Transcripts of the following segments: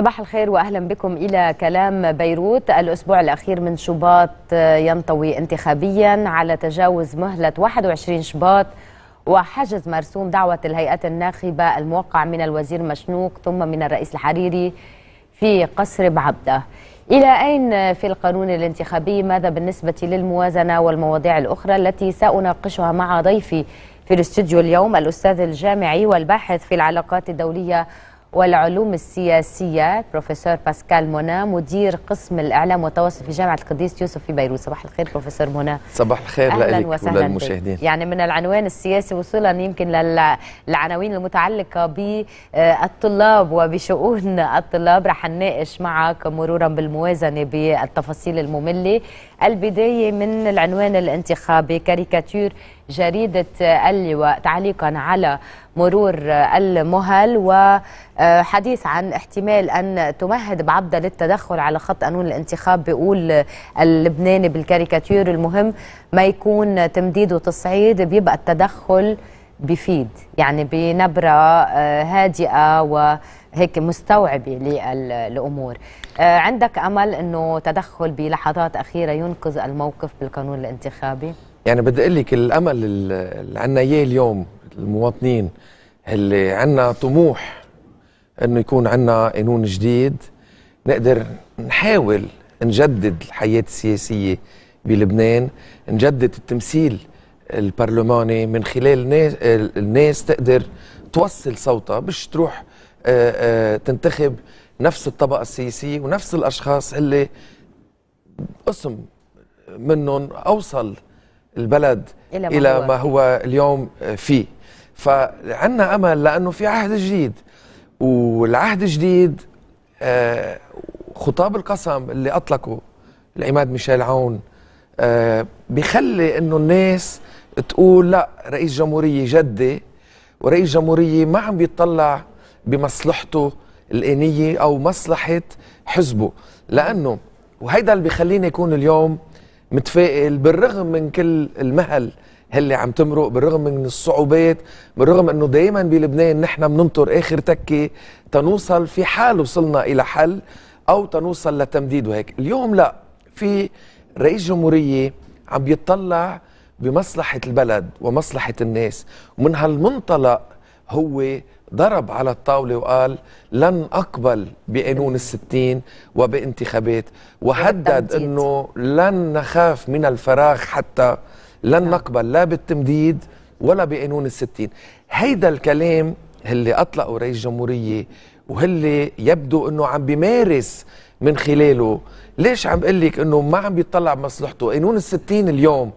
صباح الخير واهلا بكم الى كلام بيروت الاسبوع الاخير من شباط آه، ينطوي انتخابيا على تجاوز مهله 21 شباط وحجز مرسوم دعوه الهيئات الناخبه الموقع من الوزير مشنوق ثم من الرئيس الحريري في قصر بعبده. الى اين في القانون الانتخابي ماذا بالنسبه للموازنه والمواضيع الاخرى التي ساناقشها مع ضيفي في الاستوديو اليوم الاستاذ الجامعي والباحث في العلاقات الدوليه والعلوم السياسية بروفيسور باسكال مونا مدير قسم الإعلام والتواصل في جامعة القديس يوسف في بيروت صباح الخير بروفيسور مونا صباح الخير أهلا وسهلا للمشاهدين يعني من العنوان السياسي وصولا يمكن للعناوين المتعلقة بالطلاب وبشؤون الطلاب رح نناقش معك مرورا بالموازنة بالتفاصيل المملة البداية من العنوان الانتخابي كاريكاتير جريدة اللواء تعليقا على مرور المهل وحديث عن احتمال أن تمهد بعبدة للتدخل على خط قانون الانتخاب بيقول اللبناني بالكاريكاتير المهم ما يكون تمديد وتصعيد بيبقى التدخل بفيد يعني بنبرة آه، هادئة وهيك مستوعبة للأمور آه، عندك أمل أنه تدخل بلحظات أخيرة ينقذ الموقف بالقانون الانتخابي؟ يعني بدي أقول لك الأمل اللي عنا إياه اليوم المواطنين اللي عندنا طموح انه يكون عندنا قانون جديد نقدر نحاول نجدد الحياه السياسيه بلبنان نجدد التمثيل البرلماني من خلال الناس تقدر توصل صوتها مش تروح آه، آه، تنتخب نفس الطبقه السياسيه ونفس الاشخاص اللي قسم منهم اوصل البلد الى ما, إلى هو. ما هو اليوم آه، فيه فعندنا امل لانه في عهد جديد والعهد الجديد آه، خطاب القسم اللي اطلقه العماد ميشيل عون آه، بخلي انه الناس تقول لا رئيس جمهوريه جدي ورئيس جمهوريه ما عم بيطلع بمصلحته الانيه او مصلحه حزبه لانه وهيدا اللي بخليني اكون اليوم متفائل بالرغم من كل المهل اللي عم تمرق بالرغم من الصعوبات بالرغم انه دايما بلبنان نحن بننطر اخر تكه تنوصل في حال وصلنا الى حل او تنوصل لتمديد وهيك اليوم لا في رئيس جمهوريه عم بيطلع بمصلحه البلد ومصلحه الناس ومن هالمنطلق هو ضرب على الطاولة وقال لن أقبل بقانون الستين وبانتخابات وهدد أنه لن نخاف من الفراغ حتى لن نعم. نقبل لا بالتمديد ولا بقانون الستين هيدا الكلام اللي أطلقه رئيس الجمهورية واللي يبدو أنه عم بيمارس من خلاله ليش عم لك أنه ما عم بيطلع بمصلحته قانون الستين اليوم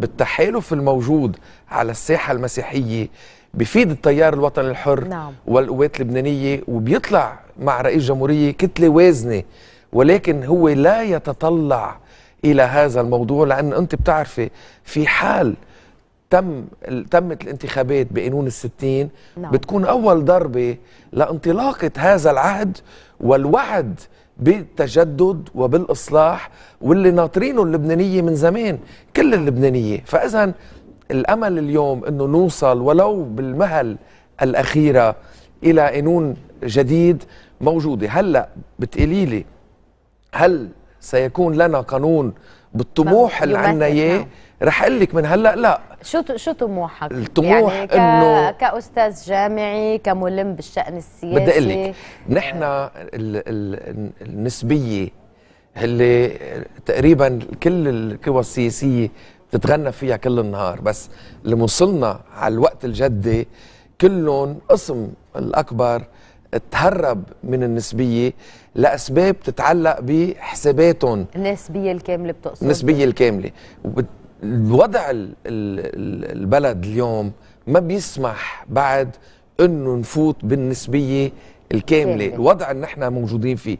بالتحالف الموجود على الساحة المسيحية بفيد التيار الوطني الحر نعم. والقوات اللبنانية وبيطلع مع رئيس جمهورية كتلة وازنة ولكن هو لا يتطلع الى هذا الموضوع لان انت بتعرفي في حال تم تمت الانتخابات بقانون الستين نعم. بتكون اول ضربه لانطلاقه هذا العهد والوعد بالتجدد وبالاصلاح واللي ناطرينه اللبنانيه من زمان كل اللبنانيه فاذا الامل اليوم انه نوصل ولو بالمهل الاخيره الى قانون جديد موجوده هلا بتقولي لي هل سيكون لنا قانون بالطموح اللي عندنا اياه رح اقول لك من هلا لا شو شو طموحك؟ الطموح يعني انه كاستاذ جامعي كملم بالشان السياسي بدي اقول لك نحن النسبيه اللي تقريبا كل القوى السياسيه بتتغنى فيها كل النهار بس اللي وصلنا على الوقت الجدي كلهم قسم الاكبر تهرب من النسبيه لاسباب تتعلق بحساباتهم النسبيه الكامله بتقصد النسبيه الكامله وضع البلد اليوم ما بيسمح بعد انه نفوت بالنسبيه الكامله الوضع اللي نحن موجودين فيه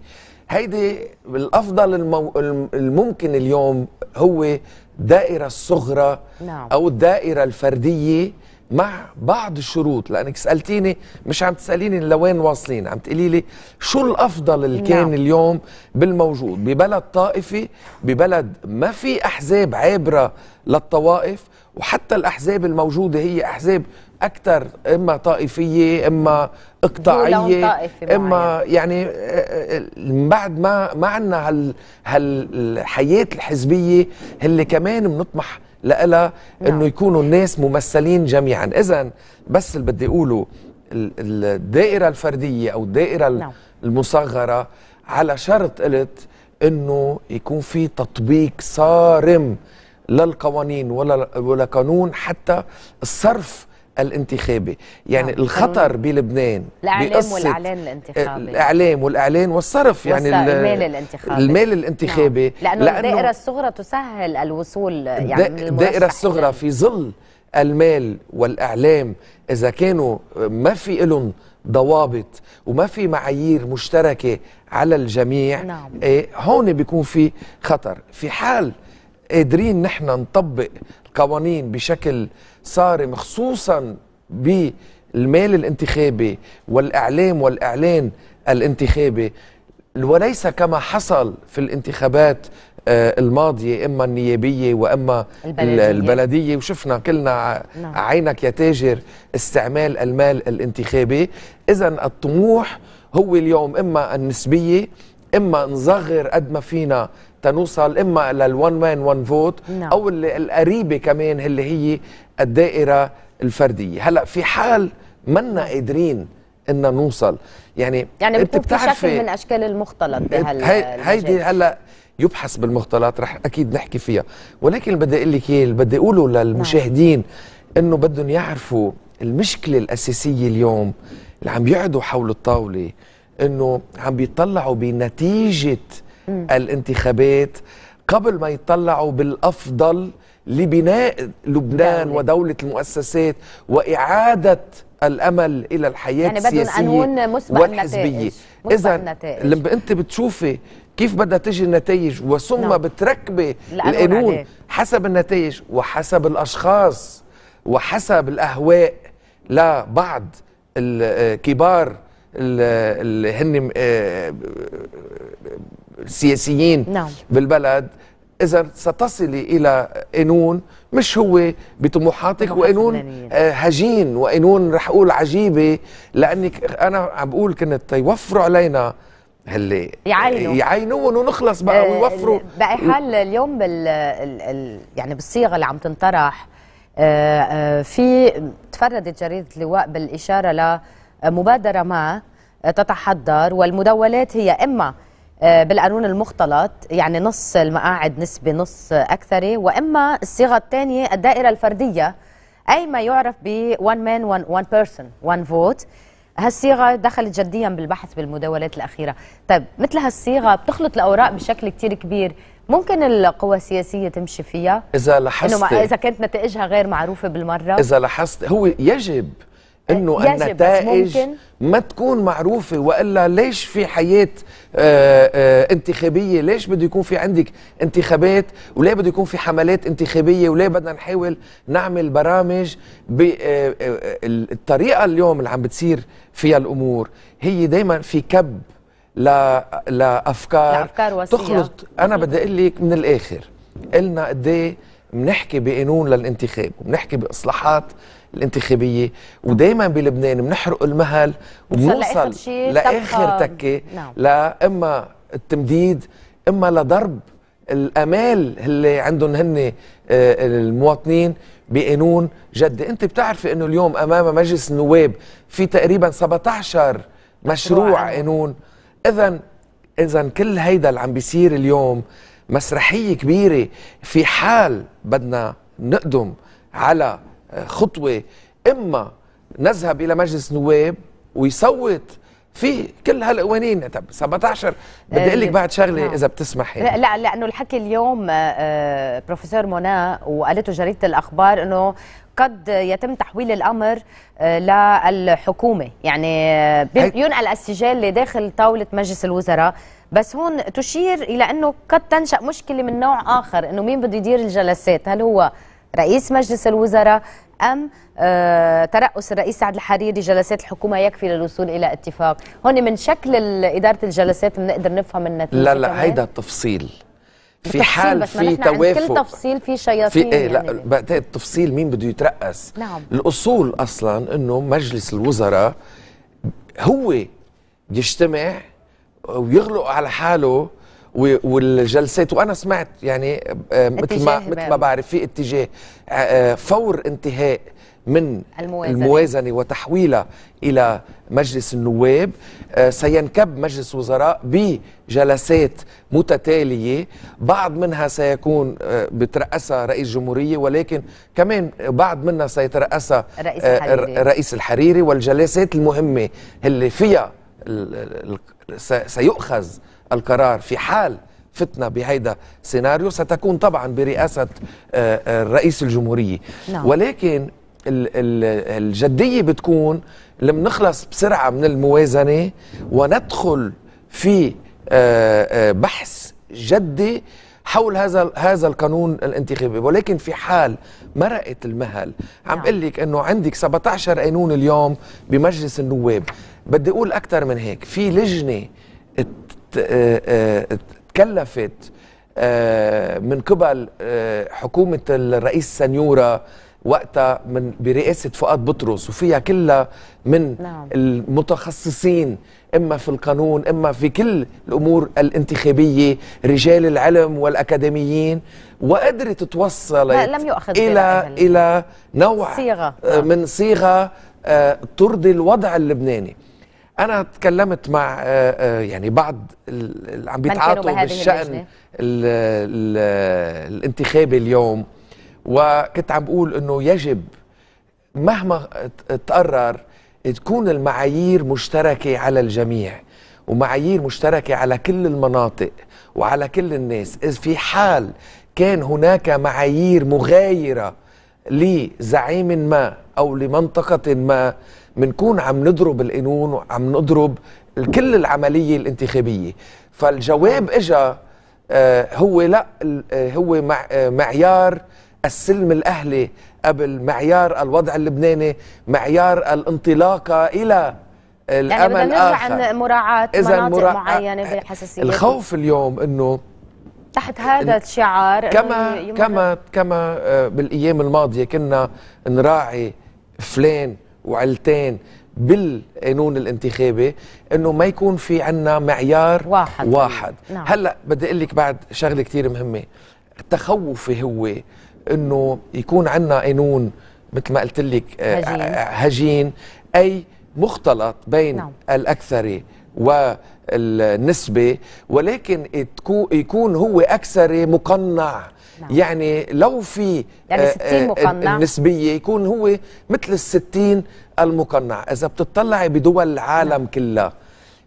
هيدي الافضل المو... الممكن اليوم هو الدائره الصغرى نعم. او الدائره الفرديه مع بعض الشروط لانك سالتيني مش عم تساليني لوين واصلين عم تقولي لي شو الافضل اللي كان نعم. اليوم بالموجود ببلد طائفي ببلد ما في احزاب عابره للطوائف وحتى الاحزاب الموجوده هي احزاب اكثر اما طائفيه اما اقطاعيه اما يعني آه، آه، بعد ما ما عندنا هال هالحياه الحزبيه اللي كمان بنطمح لإلها نعم. انه يكونوا الناس ممثلين جميعا اذا بس اللي بدي اقوله الدائره الفرديه او الدائره نعم. المصغره على شرط قلت انه يكون في تطبيق صارم للقوانين ولا ولا قانون حتى الصرف الانتخابي يعني نعم. الخطر بلبنان الاعلام والاعلان الانتخابي الاعلام والاعلان والصرف يعني المال الانتخابي المال نعم. الانتخابي نعم. لانه, لأنه الدائره الصغرى تسهل الوصول يعني الدائره الصغرى في ظل المال والاعلام اذا كانوا ما في لهم ضوابط وما في معايير مشتركه على الجميع نعم. إيه، هون بيكون في خطر في حال قادرين نحن نطبق القوانين بشكل صارم خصوصا بالمال الانتخابي والاعلام والاعلان الانتخابي وليس كما حصل في الانتخابات آه، الماضية إما النيابية وإما البلدية, البلدية وشفنا كلنا نعم. عينك يا تاجر استعمال المال الانتخابي إذا الطموح هو اليوم إما النسبية اما نصغر قد ما فينا تنوصل اما للون مان ون فوت او القريبه كمان اللي هي الدائره الفرديه هلا في حال منا قادرين ان نوصل يعني يعني انت بتعرفي شكل من اشكال المختلط إيه، بهال هيدي هلا يبحث بالمختلط رح اكيد نحكي فيها ولكن بدي اقول لك ايه بدي اقوله نعم. للمشاهدين انه بدهم يعرفوا المشكله الاساسيه اليوم اللي عم يقعدوا حول الطاوله انه عم بيطلعوا بنتيجه الانتخابات قبل ما يطلعوا بالافضل لبناء لبنان دولة. ودوله المؤسسات واعاده الامل الى الحياه يعني السياسيه والحزبيه اذا لما انت بتشوفي كيف بدها تجي النتائج وثم نعم. بتركبي القانون حسب النتائج وحسب الاشخاص وحسب الاهواء لبعض الكبار آه، اللي هن آه، سياسيين نعم. بالبلد اذا ستصلي الى قانون مش هو بطموحاتك وقانون آه، هجين وقانون رح اقول عجيبه لانك انا عم بقول كنت يوفروا علينا هاللي يعينوا يعينون ونخلص بقى آه، ويوفروا بقى حال اليوم بال يعني بالصيغه اللي عم تنطرح في تفردت جريده لواء بالاشاره ل مبادرة ما تتحضر والمدولات هي إما آه، بالقانون المختلط يعني نص المقاعد نسبة نص أكثر وإما الصيغة الثانية الدائرة الفردية أي ما يعرف ب one man one, one person one vote هالصيغة دخلت جديا بالبحث بالمداولات الأخيرة طيب مثل هالصيغة بتخلط الأوراق بشكل كتير كبير ممكن القوى السياسية تمشي فيها إذا لاحظت إذا كانت نتائجها غير معروفة بالمرة إذا لاحظت هو يجب انه النتائج ما تكون معروفه والا ليش في حياه آآ آه، آآ آه، انتخابيه ليش بده يكون في عندك انتخابات وليه بده يكون في حملات انتخابيه وليه بدنا نحاول نعمل برامج بالطريقه آه، اليوم اللي عم بتصير فيها الامور هي دائما في كب لا لافكار لافكار وسيئه تخلط انا بدي اقول لك من الاخر قلنا قد ايه بنحكي بقانون للانتخاب وبنحكي باصلاحات الانتخابيه ودائما بلبنان بنحرق المهل وبنوصل لاخر تكه نعم. لاما التمديد اما لضرب الامال اللي عندهم هن آه، المواطنين بقانون جد انت بتعرفي انه اليوم امام مجلس النواب في تقريبا 17 مشروع قانون اذا اذا كل هيدا اللي عم بيصير اليوم مسرحيه كبيره في حال بدنا نقدم على خطوه اما نذهب الى مجلس نواب ويصوت في كل هالقوانين طب 17 بدي اقول لك آه، بعد شغله نعم. اذا بتسمح يعني. لا لا لانه الحكي اليوم آه، بروفيسور مونا وقالته جريده الاخبار انه قد يتم تحويل الامر للحكومه يعني ينقل السجال لداخل طاوله مجلس الوزراء بس هون تشير الى انه قد تنشا مشكله من نوع اخر انه مين بده يدير الجلسات هل هو رئيس مجلس الوزراء أم آه، ترأس الرئيس سعد الحريري جلسات الحكومة يكفي للوصول إلى اتفاق هون من شكل إدارة الجلسات بنقدر نفهم النتيجة لا لا هيدا تفصيل في حال في توافق كل تفصيل في شياطين في ايه يعني لا التفصيل مين بده يترأس نعم الاصول اصلا انه مجلس الوزراء هو يجتمع ويغلق على حاله والجلسات وانا سمعت يعني آه، مثل ما مثل ما بعرف في اتجاه آه، آه، فور انتهاء من الموازنة. الموازنة وتحويلها إلى مجلس النواب سينكب مجلس وزراء بجلسات متتالية بعض منها سيكون بترأسها رئيس جمهورية ولكن كمان بعض منها سيترأسها رئيس الحريري, رئيس الحريري والجلسات المهمة اللي فيها سيؤخذ القرار في حال فتنا بهيدا السيناريو ستكون طبعا برئاسة الرئيس آه، آه، الجمهورية نعم. ولكن الجدية بتكون لما نخلص بسرعة من الموازنة وندخل في آه، بحث جدي حول هذا هذا القانون الانتخابي ولكن في حال مرقت المهل عم نعم. لك انه عندك 17 قانون اليوم بمجلس النواب بدي اقول اكثر من هيك في لجنه آه، آه، تكلفت آه، من قبل حكومة الرئيس سنيورة وقتها من برئاسة فؤاد بطرس وفيها كلها من نعم. المتخصصين إما في القانون إما في كل الأمور الانتخابية رجال العلم والأكاديميين وقدرت توصل لم يؤخذ إلى, إلى نوع صيغة. من صيغة ترضي الوضع اللبناني انا اتكلمت مع آه، آه، يعني بعض اللي عم بيتعاطوا بالشان الانتخابي اليوم وكنت عم بقول انه يجب مهما تقرر تكون المعايير مشتركه على الجميع ومعايير مشتركه على كل المناطق وعلى كل الناس اذ في حال كان هناك معايير مغايره لزعيم ما او لمنطقه ما بنكون عم نضرب القانون وعم نضرب كل العمليه الانتخابيه فالجواب اجى آه، هو لا آه، هو آه، معيار السلم الاهلي قبل معيار الوضع اللبناني معيار الانطلاقه الى يعني الامل يعني بدنا نرجع عن مراعاه مناطق مرا... معينه بالحساسيه الخوف اليوم انه تحت هذا الشعار كما كما كما بالايام الماضيه كنا نراعي فلان وعلتين بالقانون الانتخابي انه ما يكون في عنا معيار واحد, واحد. نعم. هلا بدي اقول لك بعد شغله كثير مهمه تخوفي هو انه يكون عنا قانون مثل ما قلت لك آه، هجين. آه، هجين اي مختلط بين نعم. الاكثري والنسبة ولكن يكون هو أكثر مقنع نعم. يعني لو في يعني 60 آه، آه، مقنع النسبية يكون هو مثل الستين المقنع إذا بتطلعي بدول العالم نعم. كلها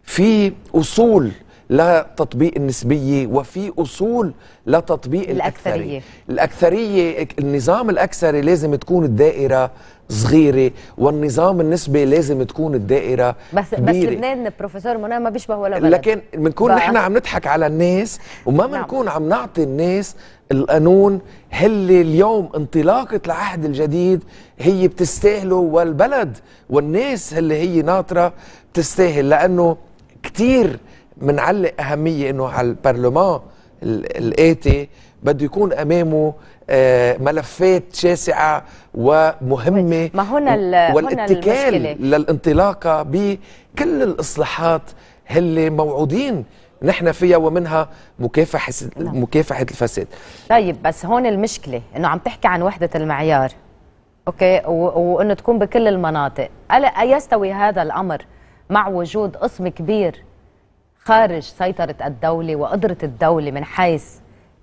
في أصول لا تطبيق النسبيه وفي اصول لا تطبيق الاكثريه الاكثريه النظام الاكثري لازم تكون الدائره صغيرة والنظام النسبي لازم تكون الدائرة بس كبيرة. بس لبنان بروفيسور منى ما بيشبه ولا بلد لكن بنكون نحن عم نضحك على الناس وما نعم. بنكون نعم. عم نعطي الناس القانون هل اليوم انطلاقة العهد الجديد هي بتستاهله والبلد والناس اللي هي ناطرة بتستاهل لأنه كتير منعلق أهمية أنه على البرلمان الآتي بده يكون امامه آه، ملفات شاسعه ومهمه طيب، ما هنا والاتكال هنا للانطلاقه بكل الاصلاحات اللي موعودين نحن فيها ومنها مكافحه نعم. مكافحه الفساد طيب بس هون المشكله انه عم تحكي عن وحده المعيار اوكي وانه تكون بكل المناطق الا يستوي هذا الامر مع وجود قسم كبير خارج سيطرة الدولة وقدرة الدولة من حيث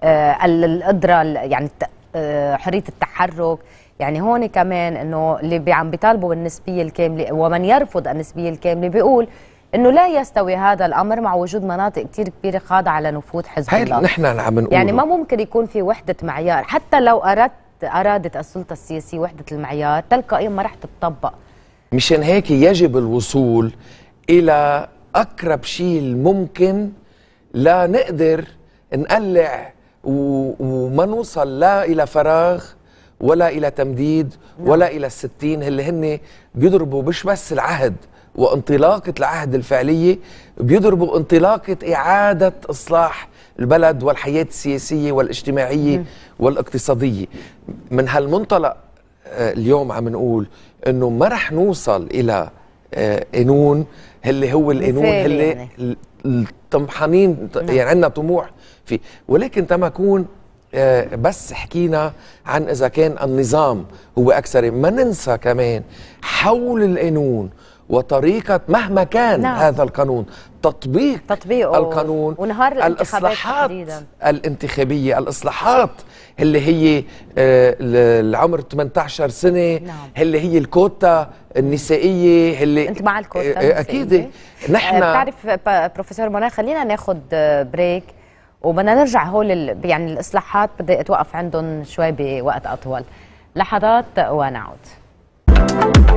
آه، القدرة يعني آه، حرية التحرك يعني هون كمان انه اللي عم بيطالبوا بالنسبية الكاملة ومن يرفض النسبية الكاملة بيقول انه لا يستوي هذا الامر مع وجود مناطق كثير كبيره خاضعه لنفوذ حزب الله هاي نحن عم نقول يعني ما ممكن يكون في وحده معيار حتى لو اردت ارادت السلطه السياسيه وحده المعيار تلقائيا ما راح تتطبق مشان هيك يجب الوصول الى اقرب شيء ممكن لا نقدر نقلع وما نوصل لا الى فراغ ولا الى تمديد نعم. ولا الى الستين اللي هن بيضربوا مش بس العهد وانطلاقه العهد الفعليه بيضربوا انطلاقه اعاده اصلاح البلد والحياه السياسيه والاجتماعيه نعم. والاقتصاديه من هالمنطلق آه، اليوم عم نقول انه ما رح نوصل الى آه، انون اللي هو القانون اللي يعني. طمحانين نعم. يعني عندنا طموح فيه ولكن تما يكون آه، بس حكينا عن اذا كان النظام هو اكثر ما ننسى كمان حول القانون وطريقة مهما كان نعم. هذا القانون تطبيق تطبيقه القانون ونهار الإصلاحات الانتخابية الإصلاحات اللي هي العمر آه، 18 سنة نعم. اللي هي الكوتا النسائية اللي أنت مع الكوتا آه، آه، أكيد نحن بتعرف بروفيسور منى خلينا ناخد بريك وبدنا نرجع هول يعني الإصلاحات بدي أتوقف عندهم شوي بوقت أطول لحظات ونعود